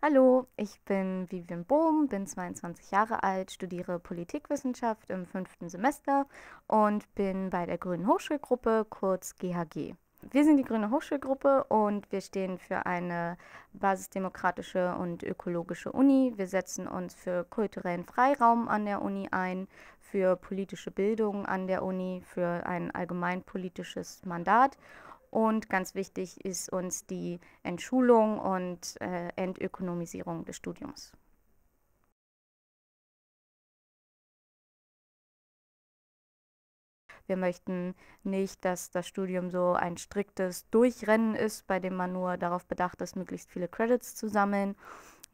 Hallo, ich bin Vivian Bohm, bin 22 Jahre alt, studiere Politikwissenschaft im fünften Semester und bin bei der Grünen Hochschulgruppe, kurz GHG. Wir sind die Grüne Hochschulgruppe und wir stehen für eine basisdemokratische und ökologische Uni. Wir setzen uns für kulturellen Freiraum an der Uni ein, für politische Bildung an der Uni, für ein allgemeinpolitisches Mandat und ganz wichtig ist uns die Entschulung und äh, Entökonomisierung des Studiums. Wir möchten nicht, dass das Studium so ein striktes Durchrennen ist, bei dem man nur darauf bedacht ist, möglichst viele Credits zu sammeln,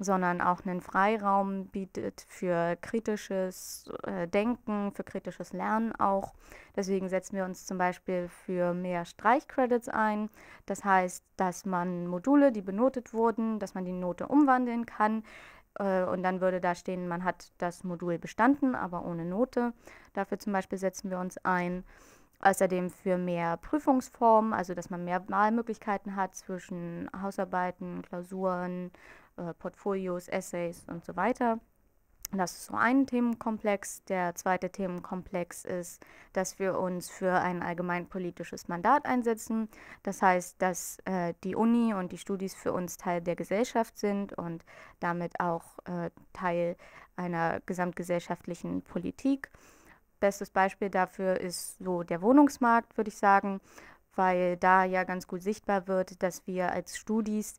sondern auch einen Freiraum bietet für kritisches äh, Denken, für kritisches Lernen auch. Deswegen setzen wir uns zum Beispiel für mehr Streichcredits ein. Das heißt, dass man Module, die benotet wurden, dass man die Note umwandeln kann. Äh, und dann würde da stehen, man hat das Modul bestanden, aber ohne Note. Dafür zum Beispiel setzen wir uns ein. Außerdem für mehr Prüfungsformen, also dass man mehr Wahlmöglichkeiten hat zwischen Hausarbeiten, Klausuren äh, Portfolios, Essays und so weiter. Das ist so ein Themenkomplex. Der zweite Themenkomplex ist, dass wir uns für ein allgemeinpolitisches Mandat einsetzen. Das heißt, dass äh, die Uni und die Studis für uns Teil der Gesellschaft sind und damit auch äh, Teil einer gesamtgesellschaftlichen Politik. Bestes Beispiel dafür ist so der Wohnungsmarkt, würde ich sagen, weil da ja ganz gut sichtbar wird, dass wir als Studis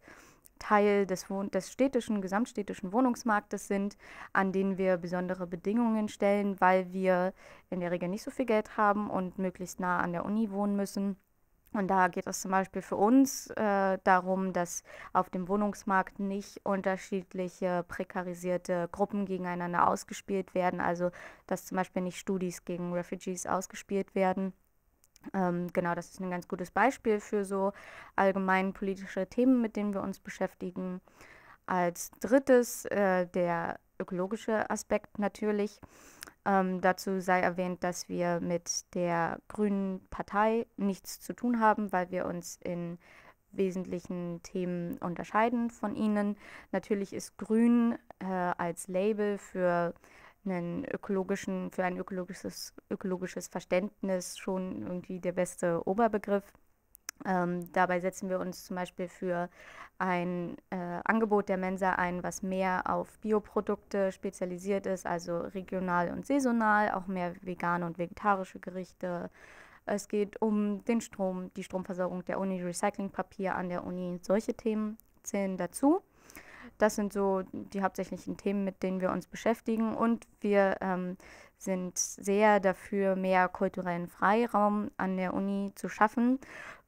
Teil des, Wohn des städtischen, gesamtstädtischen Wohnungsmarktes sind, an denen wir besondere Bedingungen stellen, weil wir in der Regel nicht so viel Geld haben und möglichst nah an der Uni wohnen müssen. Und da geht es zum Beispiel für uns äh, darum, dass auf dem Wohnungsmarkt nicht unterschiedliche prekarisierte Gruppen gegeneinander ausgespielt werden. Also dass zum Beispiel nicht Studis gegen Refugees ausgespielt werden ähm, genau, das ist ein ganz gutes Beispiel für so allgemein politische Themen, mit denen wir uns beschäftigen. Als drittes äh, der ökologische Aspekt natürlich. Ähm, dazu sei erwähnt, dass wir mit der Grünen Partei nichts zu tun haben, weil wir uns in wesentlichen Themen unterscheiden von ihnen. Natürlich ist Grün äh, als Label für einen ökologischen, für ein ökologisches, ökologisches Verständnis schon irgendwie der beste Oberbegriff. Ähm, dabei setzen wir uns zum Beispiel für ein äh, Angebot der Mensa ein, was mehr auf Bioprodukte spezialisiert ist, also regional und saisonal, auch mehr vegane und vegetarische Gerichte. Es geht um den Strom, die Stromversorgung der Uni, Recyclingpapier an der Uni, solche Themen zählen dazu. Das sind so die hauptsächlichen Themen, mit denen wir uns beschäftigen. Und wir ähm, sind sehr dafür, mehr kulturellen Freiraum an der Uni zu schaffen,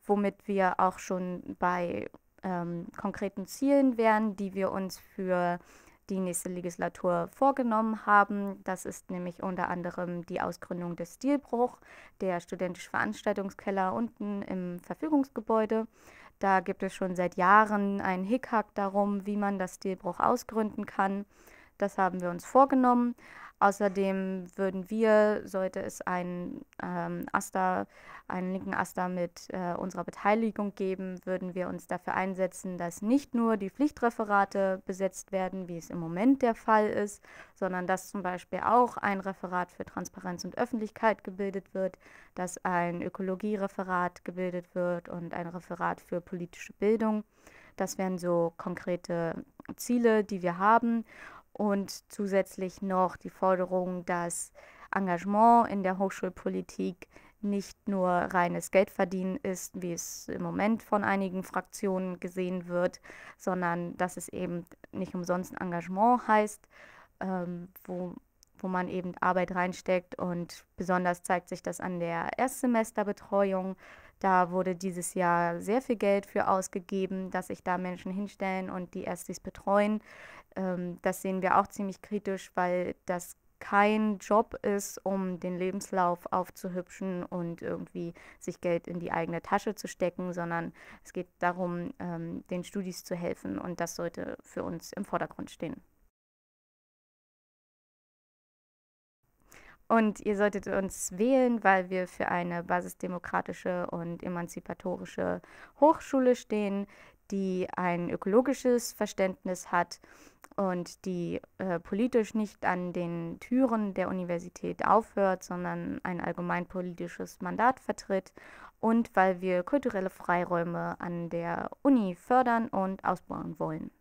womit wir auch schon bei ähm, konkreten Zielen wären, die wir uns für die nächste Legislatur vorgenommen haben. Das ist nämlich unter anderem die Ausgründung des Stilbruch, der studentische Veranstaltungskeller unten im Verfügungsgebäude. Da gibt es schon seit Jahren einen Hickhack darum, wie man das Stilbruch ausgründen kann. Das haben wir uns vorgenommen. Außerdem würden wir, sollte es einen ähm, Aster, einen linken Aster mit äh, unserer Beteiligung geben, würden wir uns dafür einsetzen, dass nicht nur die Pflichtreferate besetzt werden, wie es im Moment der Fall ist, sondern dass zum Beispiel auch ein Referat für Transparenz und Öffentlichkeit gebildet wird, dass ein Ökologiereferat gebildet wird und ein Referat für politische Bildung. Das wären so konkrete Ziele, die wir haben und zusätzlich noch die Forderung, dass Engagement in der Hochschulpolitik nicht nur reines Geldverdienen ist, wie es im Moment von einigen Fraktionen gesehen wird, sondern dass es eben nicht umsonst Engagement heißt, ähm, wo, wo man eben Arbeit reinsteckt. Und besonders zeigt sich das an der Erstsemesterbetreuung, da wurde dieses Jahr sehr viel Geld für ausgegeben, dass sich da Menschen hinstellen und die Erstis betreuen. Ähm, das sehen wir auch ziemlich kritisch, weil das kein Job ist, um den Lebenslauf aufzuhübschen und irgendwie sich Geld in die eigene Tasche zu stecken, sondern es geht darum, ähm, den Studis zu helfen und das sollte für uns im Vordergrund stehen. Und ihr solltet uns wählen, weil wir für eine basisdemokratische und emanzipatorische Hochschule stehen, die ein ökologisches Verständnis hat und die äh, politisch nicht an den Türen der Universität aufhört, sondern ein allgemeinpolitisches Mandat vertritt und weil wir kulturelle Freiräume an der Uni fördern und ausbauen wollen.